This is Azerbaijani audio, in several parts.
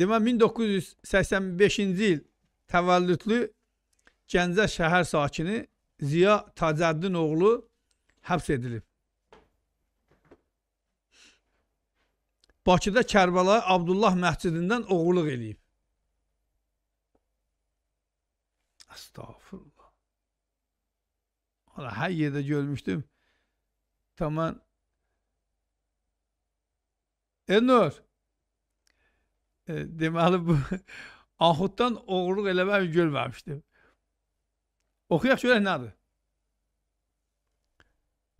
Demə 1985-ci il təvəllüdlü Gəncə şəhər sakini Ziya Tacəddin oğlu həbs edilib. Bakıda Kərbəlayı Abdullah məscidindən oğurluq eləyib. Estağfurullah. Ola hər yerdə görmüşdüm. Tamam. Elnur, deməli bu Axuddan oğurluq eləmək görməmişdim. Oxuyaq görək nədir?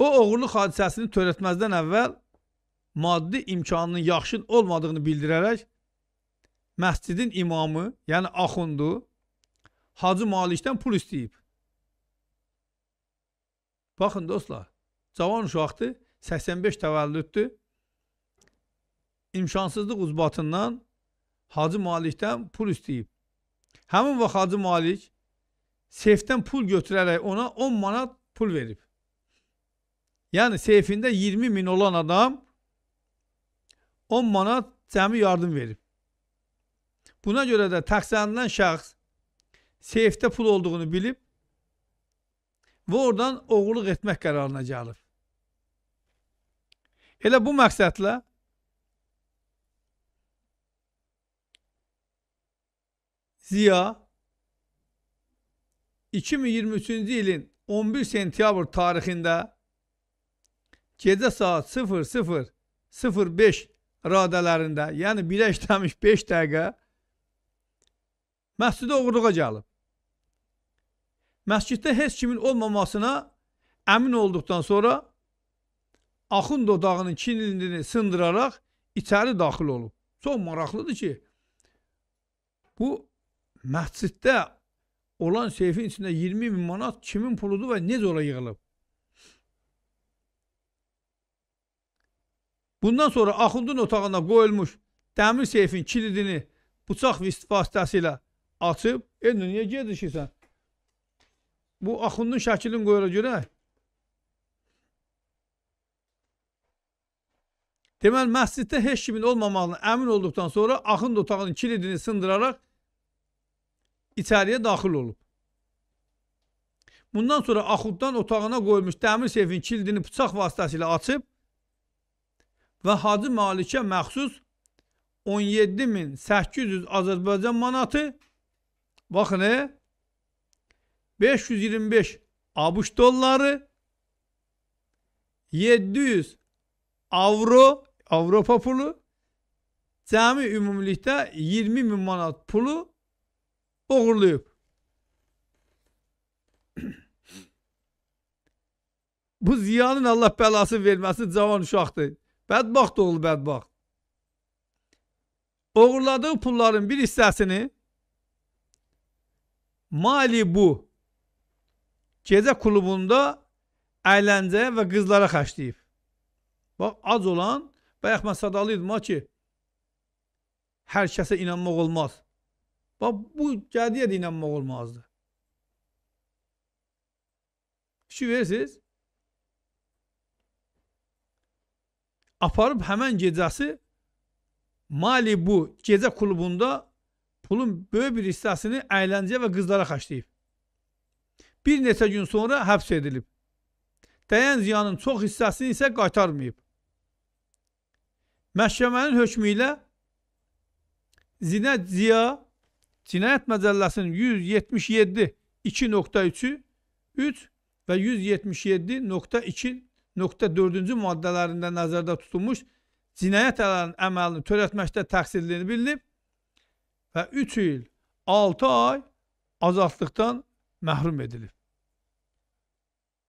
O oğurluq hadisəsini törətməzdən əvvəl maddi imkanının yaxşın olmadığını bildirərək məscidin imamı, yəni axundu Hacı Malikdən pul istəyib. Baxın dostlar, cavan uşaqdır, 85 təvəllüddür. İmkansızlıq uzbatından Hacı Malikdən pul istəyib. Həmin vaxt Hacı Malik seyfdən pul götürərək ona 10 manat pul verib. Yəni seyfində 20 min olan adam 10 manat cəmi yardım verib. Buna görə də təqsənlənən şəxs seyfdə pul olduğunu bilib və oradan oğurluq etmək qərarına gəlib. Elə bu məqsədlə Ziya 2023-cü ilin 11 sentyabr tarixində gecə saat 00:05 radələrində, yəni 1 işləmiş 5 dəqiqə məscidə oğurluğa gəlib. Məsciddə heç kimin olmamasına əmin olduqdan sonra axın dodağının kinilini sındıraraq içəri daxil olub. Çox maraqlıdır ki, bu məsciddə olan seyfin içində 20 min manat kimin puludur və necə ola yığılıb? Bundan sonra Axundun otağına qoyulmuş dəmir seyfin kilidini bıçaq vasitəsilə açıb, "Ey, niyə gedişirsən?" Bu Axundun şəklini qoyura görək. Deməli, məsciddə heç kimin olmamağına əmin olduqdan sonra Axund otağının kilidini sındıraraq içəriyə daxil olub. Bundan sonra axuddan otağına qoymuş dəmir seyfin kildini bıçaq vasitəsilə açıb və Hacı Malikə məxsus 17800 Azərbaycan manatı baxın, 525 ABŞ dolları 700 avro Avropa pulu cəmi ümumilikdə 20 min manat pulu uğurlayıb. Bu ziyanın Allah bəlası verməsi cavan uşaqdır. Bədbaxt oğlu bədbaxt. Uğurladığı pulların bir hissəsini Malibu gecə klubunda əyləncəyə və qızlara xərcləyib. Bax, ac olan, bayaq mən sadalaydım ha ki, hər kəsə inanmaq olmaz. Bax, bu gəldiyə də inanmaq olmazdı. Fikir verirsiniz? Aparıb həmən gecəsi Malibu gecə klubunda pulun böyük bir hissəsini əyləncə və qızlara xərcləyib. Bir neçə gün sonra həbs edilib. Dəyən ziyanın çox hissəsini isə qaytarmayıb. Məhkəmənin hökmü ilə Zinət Ziya Cinayət Məcəlləsinin 177 2.3-ü 3 və 177.2.4-cü maddələrində nəzərdə tutulmuş cinayət əməlini törətməkdə təqsirliliyini bilinib və 3 il 6 ay azadlıqdan məhrum edilib.